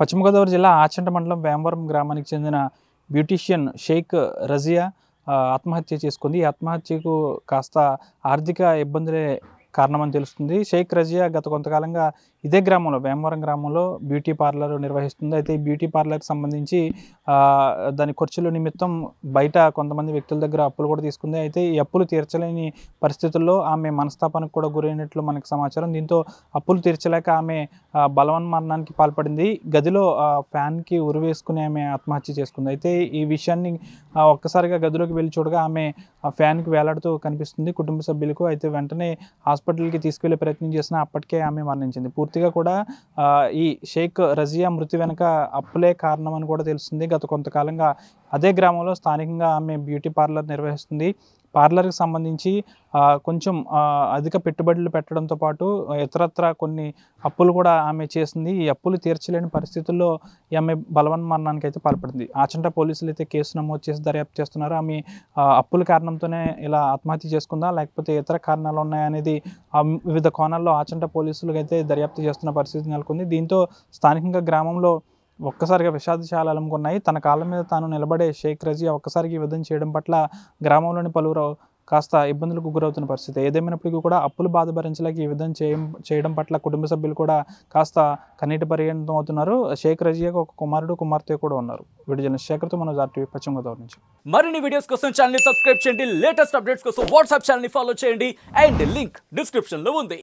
పశ్చిమ గోదావరి జిల్లా ఆచంట మండలం వేమవరం గ్రామానికి చెందిన బ్యూటీషియన్ షేక్ రజియా ఆత్మహత్య చేసుకుంది ఈ ఆత్మహత్యకు కాస్త ఆర్థిక ఇబ్బందులే కారణమని తెలుస్తుంది షేక్ రజియా గత కొంతకాలంగా ఇదే గ్రామంలో వేమవరం గ్రామంలో బ్యూటీ పార్లర్ నిర్వహిస్తుంది అయితే ఈ బ్యూటీ పార్లర్కి సంబంధించి దాని ఖర్చుల నిమిత్తం బయట కొంతమంది వ్యక్తుల దగ్గర అప్పులు కూడా తీసుకుంది అయితే ఈ అప్పులు తీర్చలేని పరిస్థితుల్లో ఆమె మనస్తాపానికి కూడా గురైనట్లు మనకు సమాచారం దీంతో అప్పులు తీర్చలేక ఆమె మరణానికి పాల్పడింది గదిలో ఫ్యాన్కి ఉరివేసుకుని ఆమె ఆత్మహత్య చేసుకుంది అయితే ఈ విషయాన్ని ఒక్కసారిగా గదిలోకి వెళ్ళి చూడగా ఆమె ఫ్యాన్కి వేలాడుతూ కనిపిస్తుంది కుటుంబ సభ్యులకు అయితే వెంటనే హాస్పిటల్కి తీసుకువెళ్ళే ప్రయత్నం చేసినా అప్పటికే ఆమె మరణించింది పూర్తిగా కూడా ఈ షేక్ రజియా మృతి వెనుక అప్పులే కారణం అని కూడా తెలుస్తుంది గత కొంతకాలంగా అదే గ్రామంలో స్థానికంగా ఆమె బ్యూటీ పార్లర్ నిర్వహిస్తుంది పార్లర్కి సంబంధించి కొంచెం అధిక పెట్టుబడులు పెట్టడంతో పాటు ఇతరత్ర కొన్ని అప్పులు కూడా ఆమె చేసింది ఈ అప్పులు తీర్చలేని పరిస్థితుల్లో ఈ ఆమె బలవన్మరణానికి అయితే పాల్పడింది ఆచంట పోలీసులు అయితే కేసు నమోదు చేసి దర్యాప్తు చేస్తున్నారు ఆమె అప్పుల కారణంతోనే ఇలా ఆత్మహత్య చేసుకుందా లేకపోతే ఇతర కారణాలు ఉన్నాయనేది వివిధ కోణాల్లో ఆచంట పోలీసులకైతే అయితే దర్యాప్తు చేస్తున్న పరిస్థితి నెలకొంది దీంతో స్థానికంగా గ్రామంలో ఒక్కసారిగా విషాద చాలా అలముకున్నాయి తన కాళ్ళ మీద తాను నిలబడే షేక్ రజియా ఒక్కసారికి యుద్ధం చేయడం పట్ల గ్రామంలోని పలువురు కాస్త ఇబ్బందులకు గురవుతున్న పరిస్థితి ఏదేమైనప్పటికీ కూడా అప్పులు బాధ భరించలేక ఈ విధం చేయం చేయడం పట్ల కుటుంబ సభ్యులు కూడా కాస్త కన్నీటి పర్యంతం అవుతున్నారు షేక్ రజియాకు ఒక కుమారుడు కుమార్తె కూడా ఉన్నారు విడుదల శేఖర్తో మన ఆర్టీవీ పశ్చిమ గోదావరి నుంచి మరిన్ని వీడియోస్ కోసం ఛానల్ సబ్స్క్రైబ్ చేయండి లేటెస్ట్ అప్డేట్స్ కోసం వాట్సాప్ ఛానల్ ఫాలో చేయండి అండ్ లింక్ డిస్క్రిప్షన్లో ఉంది